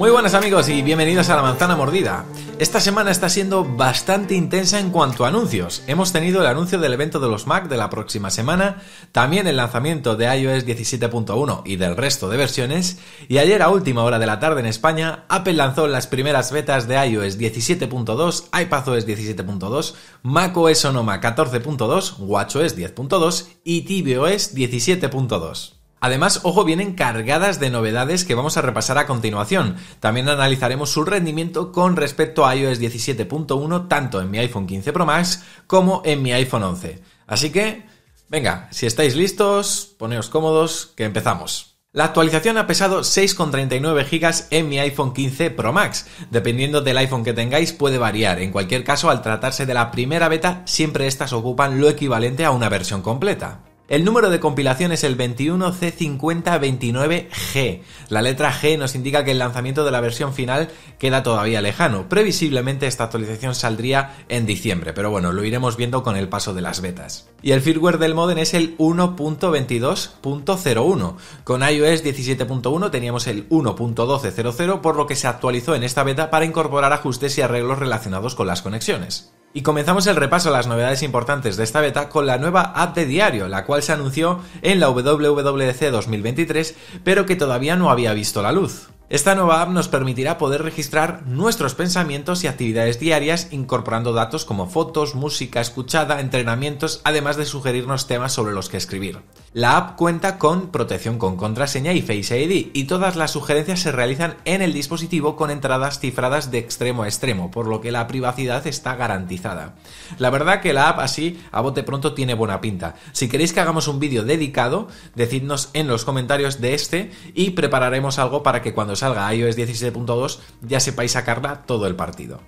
Muy buenas amigos y bienvenidos a la manzana mordida. Esta semana está siendo bastante intensa en cuanto a anuncios. Hemos tenido el anuncio del evento de los Mac de la próxima semana, también el lanzamiento de iOS 17.1 y del resto de versiones, y ayer a última hora de la tarde en España, Apple lanzó las primeras betas de iOS 17.2, iPadOS 17.2, macOS Sonoma 14.2, watchOS 10.2 y tvOS 17.2. Además, ojo, vienen cargadas de novedades que vamos a repasar a continuación. También analizaremos su rendimiento con respecto a iOS 17.1 tanto en mi iPhone 15 Pro Max como en mi iPhone 11. Así que, venga, si estáis listos, poneos cómodos, que empezamos. La actualización ha pesado 6,39 GB en mi iPhone 15 Pro Max. Dependiendo del iPhone que tengáis puede variar. En cualquier caso, al tratarse de la primera beta, siempre estas ocupan lo equivalente a una versión completa. El número de compilación es el 21C5029G. La letra G nos indica que el lanzamiento de la versión final queda todavía lejano. Previsiblemente esta actualización saldría en diciembre, pero bueno, lo iremos viendo con el paso de las betas. Y el firmware del modem es el 1.22.01. Con iOS 17.1 teníamos el 1.12.00, por lo que se actualizó en esta beta para incorporar ajustes y arreglos relacionados con las conexiones. Y comenzamos el repaso a las novedades importantes de esta beta con la nueva app de diario, la cual se anunció en la WWDC e 2023, pero que todavía no había visto la luz. Esta nueva app nos permitirá poder registrar nuestros pensamientos y actividades diarias incorporando datos como fotos, música escuchada, entrenamientos, además de sugerirnos temas sobre los que escribir. La app cuenta con protección con contraseña y Face ID y todas las sugerencias se realizan en el dispositivo con entradas cifradas de extremo a extremo, por lo que la privacidad está garantizada. La verdad que la app así a bote pronto tiene buena pinta. Si queréis que hagamos un vídeo dedicado, decidnos en los comentarios de este y prepararemos algo para que cuando salga iOS 17.2 ya sepáis sacarla todo el partido.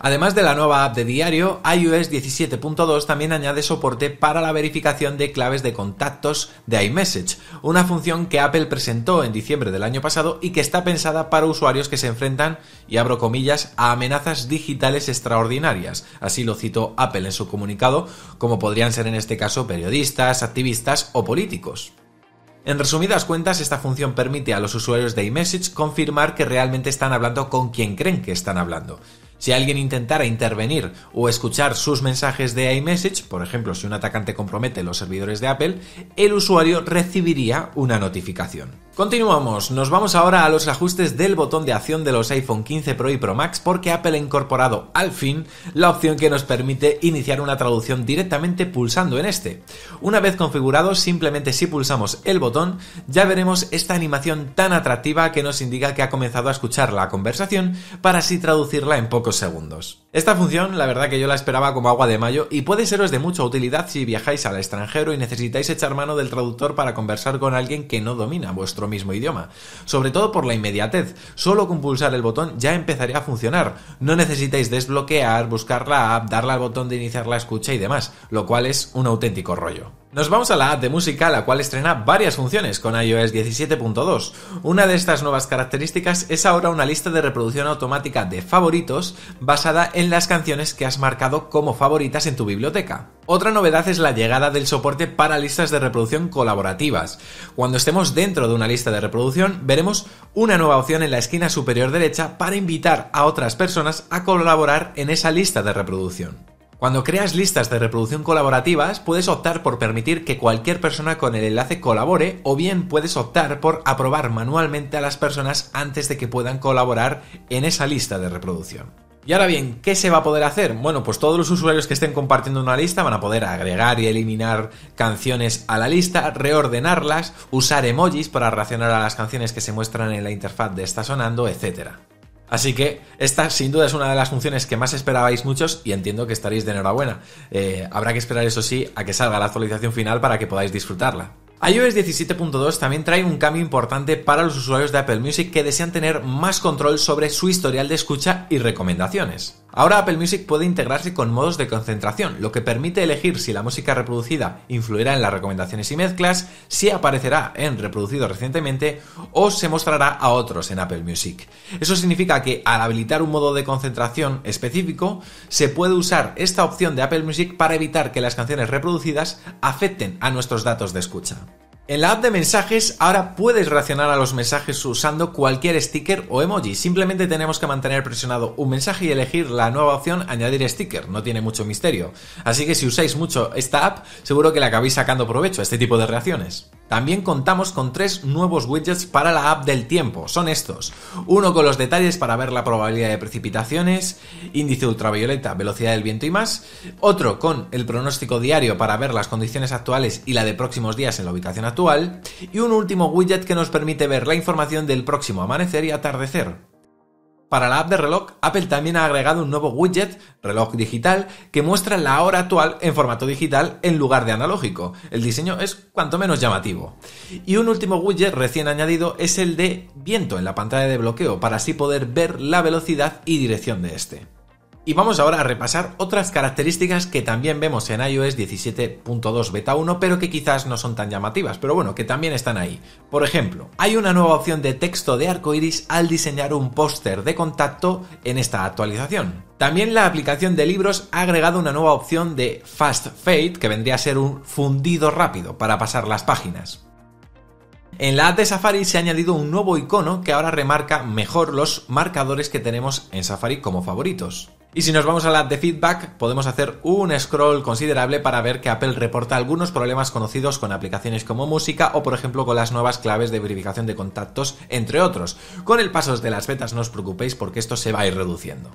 Además de la nueva app de diario, iOS 17.2 también añade soporte para la verificación de claves de contactos de iMessage, una función que Apple presentó en diciembre del año pasado y que está pensada para usuarios que se enfrentan, y abro comillas, a amenazas digitales extraordinarias. Así lo citó Apple en su comunicado, como podrían ser en este caso periodistas, activistas o políticos. En resumidas cuentas, esta función permite a los usuarios de iMessage confirmar que realmente están hablando con quien creen que están hablando. Si alguien intentara intervenir o escuchar sus mensajes de iMessage, por ejemplo, si un atacante compromete los servidores de Apple, el usuario recibiría una notificación. Continuamos, nos vamos ahora a los ajustes del botón de acción de los iPhone 15 Pro y Pro Max porque Apple ha incorporado al fin la opción que nos permite iniciar una traducción directamente pulsando en este. Una vez configurado, simplemente si pulsamos el botón ya veremos esta animación tan atractiva que nos indica que ha comenzado a escuchar la conversación para así traducirla en pocos segundos. Esta función, la verdad que yo la esperaba como agua de mayo y puede seros de mucha utilidad si viajáis al extranjero y necesitáis echar mano del traductor para conversar con alguien que no domina vuestro mismo idioma. Sobre todo por la inmediatez, solo con pulsar el botón ya empezaría a funcionar. No necesitáis desbloquear, buscar la app, darle al botón de iniciar la escucha y demás, lo cual es un auténtico rollo. Nos vamos a la app de música, la cual estrena varias funciones con iOS 17.2. Una de estas nuevas características es ahora una lista de reproducción automática de favoritos basada en las canciones que has marcado como favoritas en tu biblioteca. Otra novedad es la llegada del soporte para listas de reproducción colaborativas. Cuando estemos dentro de una lista de reproducción, veremos una nueva opción en la esquina superior derecha para invitar a otras personas a colaborar en esa lista de reproducción. Cuando creas listas de reproducción colaborativas, puedes optar por permitir que cualquier persona con el enlace colabore o bien puedes optar por aprobar manualmente a las personas antes de que puedan colaborar en esa lista de reproducción. Y ahora bien, ¿qué se va a poder hacer? Bueno, pues todos los usuarios que estén compartiendo una lista van a poder agregar y eliminar canciones a la lista, reordenarlas, usar emojis para reaccionar a las canciones que se muestran en la interfaz de esta sonando, etcétera. Así que esta sin duda es una de las funciones que más esperabais muchos y entiendo que estaréis de enhorabuena. Eh, habrá que esperar eso sí a que salga la actualización final para que podáis disfrutarla. iOS 17.2 también trae un cambio importante para los usuarios de Apple Music que desean tener más control sobre su historial de escucha y recomendaciones. Ahora Apple Music puede integrarse con modos de concentración, lo que permite elegir si la música reproducida influirá en las recomendaciones y mezclas, si aparecerá en reproducido recientemente o se mostrará a otros en Apple Music. Eso significa que al habilitar un modo de concentración específico, se puede usar esta opción de Apple Music para evitar que las canciones reproducidas afecten a nuestros datos de escucha. En la app de mensajes ahora puedes reaccionar a los mensajes usando cualquier sticker o emoji. Simplemente tenemos que mantener presionado un mensaje y elegir la nueva opción añadir sticker. No tiene mucho misterio. Así que si usáis mucho esta app, seguro que la acabáis sacando provecho a este tipo de reacciones. También contamos con tres nuevos widgets para la app del tiempo. Son estos. Uno con los detalles para ver la probabilidad de precipitaciones, índice ultravioleta, velocidad del viento y más. Otro con el pronóstico diario para ver las condiciones actuales y la de próximos días en la ubicación actual. Y un último widget que nos permite ver la información del próximo amanecer y atardecer. Para la app de reloj, Apple también ha agregado un nuevo widget, reloj digital, que muestra la hora actual en formato digital en lugar de analógico. El diseño es cuanto menos llamativo. Y un último widget recién añadido es el de viento en la pantalla de bloqueo, para así poder ver la velocidad y dirección de este. Y vamos ahora a repasar otras características que también vemos en iOS 17.2 Beta 1, pero que quizás no son tan llamativas, pero bueno, que también están ahí. Por ejemplo, hay una nueva opción de texto de arco iris al diseñar un póster de contacto en esta actualización. También la aplicación de libros ha agregado una nueva opción de Fast Fade, que vendría a ser un fundido rápido para pasar las páginas. En la app de Safari se ha añadido un nuevo icono que ahora remarca mejor los marcadores que tenemos en Safari como favoritos. Y si nos vamos a la de feedback, podemos hacer un scroll considerable para ver que Apple reporta algunos problemas conocidos con aplicaciones como música o por ejemplo con las nuevas claves de verificación de contactos, entre otros. Con el paso de las betas no os preocupéis porque esto se va a ir reduciendo.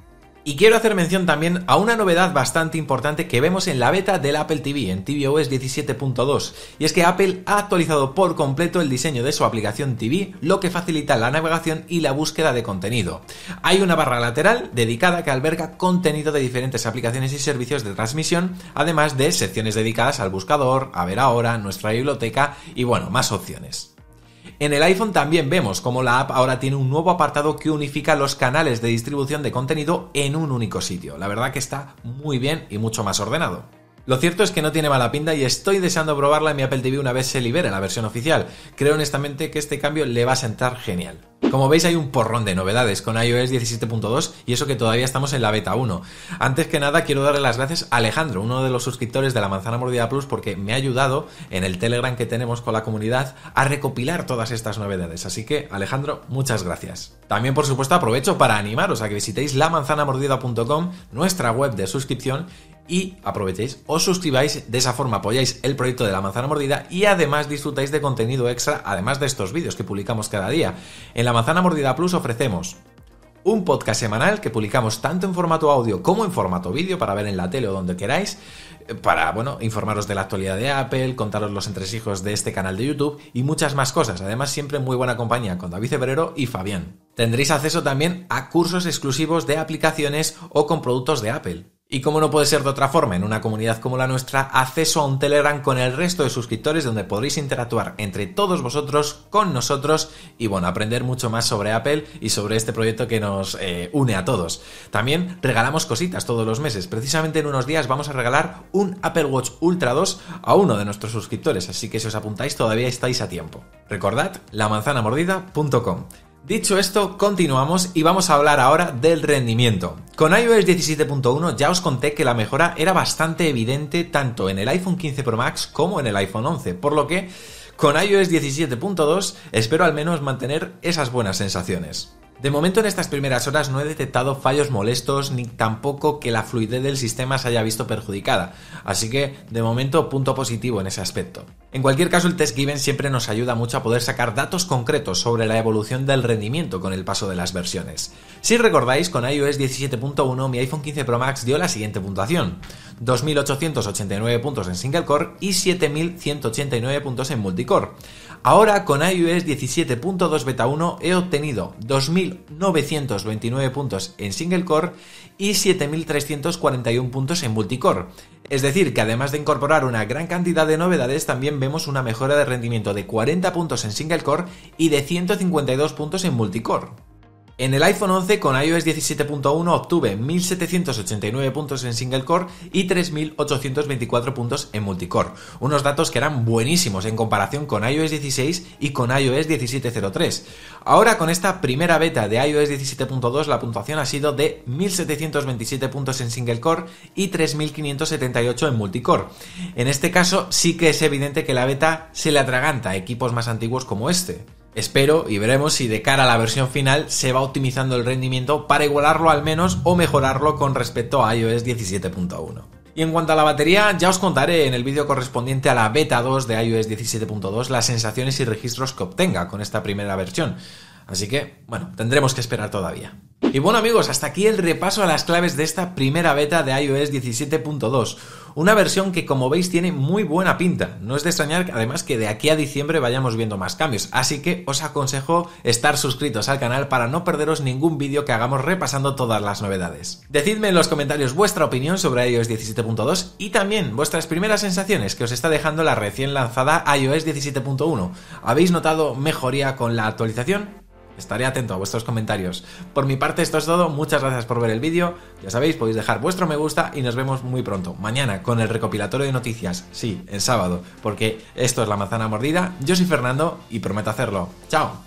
Y quiero hacer mención también a una novedad bastante importante que vemos en la beta del Apple TV, en tvOS 17.2, y es que Apple ha actualizado por completo el diseño de su aplicación TV, lo que facilita la navegación y la búsqueda de contenido. Hay una barra lateral dedicada que alberga contenido de diferentes aplicaciones y servicios de transmisión, además de secciones dedicadas al buscador, a ver ahora, nuestra biblioteca y bueno, más opciones. En el iPhone también vemos como la app ahora tiene un nuevo apartado que unifica los canales de distribución de contenido en un único sitio. La verdad que está muy bien y mucho más ordenado. Lo cierto es que no tiene mala pinta y estoy deseando probarla en mi Apple TV una vez se libere la versión oficial. Creo honestamente que este cambio le va a sentar genial. Como veis hay un porrón de novedades con iOS 17.2 y eso que todavía estamos en la beta 1. Antes que nada quiero darle las gracias a Alejandro, uno de los suscriptores de la Manzana Mordida Plus, porque me ha ayudado en el Telegram que tenemos con la comunidad a recopilar todas estas novedades. Así que Alejandro, muchas gracias. También por supuesto aprovecho para animaros a que visitéis lamanzanamordida.com, nuestra web de suscripción, y aprovechéis, os suscribáis, de esa forma apoyáis el proyecto de la manzana mordida y además disfrutáis de contenido extra, además de estos vídeos que publicamos cada día. En la manzana mordida plus ofrecemos un podcast semanal que publicamos tanto en formato audio como en formato vídeo para ver en la tele o donde queráis, eh, para, bueno, informaros de la actualidad de Apple, contaros los entresijos de este canal de YouTube y muchas más cosas. Además, siempre muy buena compañía con David Cebrero y Fabián. Tendréis acceso también a cursos exclusivos de aplicaciones o con productos de Apple. Y como no puede ser de otra forma, en una comunidad como la nuestra, acceso a un Telegram con el resto de suscriptores donde podréis interactuar entre todos vosotros, con nosotros y bueno, aprender mucho más sobre Apple y sobre este proyecto que nos eh, une a todos. También regalamos cositas todos los meses. Precisamente en unos días vamos a regalar un Apple Watch Ultra 2 a uno de nuestros suscriptores, así que si os apuntáis todavía estáis a tiempo. Recordad, lamanzanamordida.com. Dicho esto, continuamos y vamos a hablar ahora del rendimiento. Con iOS 17.1 ya os conté que la mejora era bastante evidente tanto en el iPhone 15 Pro Max como en el iPhone 11, por lo que con iOS 17.2 espero al menos mantener esas buenas sensaciones. De momento en estas primeras horas no he detectado fallos molestos ni tampoco que la fluidez del sistema se haya visto perjudicada, así que de momento punto positivo en ese aspecto. En cualquier caso, el test Given siempre nos ayuda mucho a poder sacar datos concretos sobre la evolución del rendimiento con el paso de las versiones. Si recordáis, con iOS 17.1 mi iPhone 15 Pro Max dio la siguiente puntuación. 2.889 puntos en single core y 7.189 puntos en multicore. Ahora con iOS 17.2 beta 1 he obtenido 2.929 puntos en single core y 7.341 puntos en multicore. Es decir, que además de incorporar una gran cantidad de novedades, también vemos una mejora de rendimiento de 40 puntos en single core y de 152 puntos en multicore. En el iPhone 11 con iOS 17.1 obtuve 1.789 puntos en single core y 3.824 puntos en multicore, unos datos que eran buenísimos en comparación con iOS 16 y con iOS 17.03. Ahora con esta primera beta de iOS 17.2 la puntuación ha sido de 1.727 puntos en single core y 3.578 en multicore. En este caso sí que es evidente que la beta se le atraganta a equipos más antiguos como este. Espero y veremos si de cara a la versión final se va optimizando el rendimiento para igualarlo al menos o mejorarlo con respecto a iOS 17.1. Y en cuanto a la batería, ya os contaré en el vídeo correspondiente a la beta 2 de iOS 17.2 las sensaciones y registros que obtenga con esta primera versión. Así que, bueno, tendremos que esperar todavía. Y bueno amigos, hasta aquí el repaso a las claves de esta primera beta de iOS 17.2. Una versión que como veis tiene muy buena pinta. No es de extrañar además que de aquí a diciembre vayamos viendo más cambios. Así que os aconsejo estar suscritos al canal para no perderos ningún vídeo que hagamos repasando todas las novedades. Decidme en los comentarios vuestra opinión sobre iOS 17.2 y también vuestras primeras sensaciones que os está dejando la recién lanzada iOS 17.1. ¿Habéis notado mejoría con la actualización? Estaré atento a vuestros comentarios. Por mi parte esto es todo, muchas gracias por ver el vídeo, ya sabéis, podéis dejar vuestro me gusta y nos vemos muy pronto, mañana, con el recopilatorio de noticias, sí, en sábado, porque esto es La Manzana Mordida, yo soy Fernando y prometo hacerlo. ¡Chao!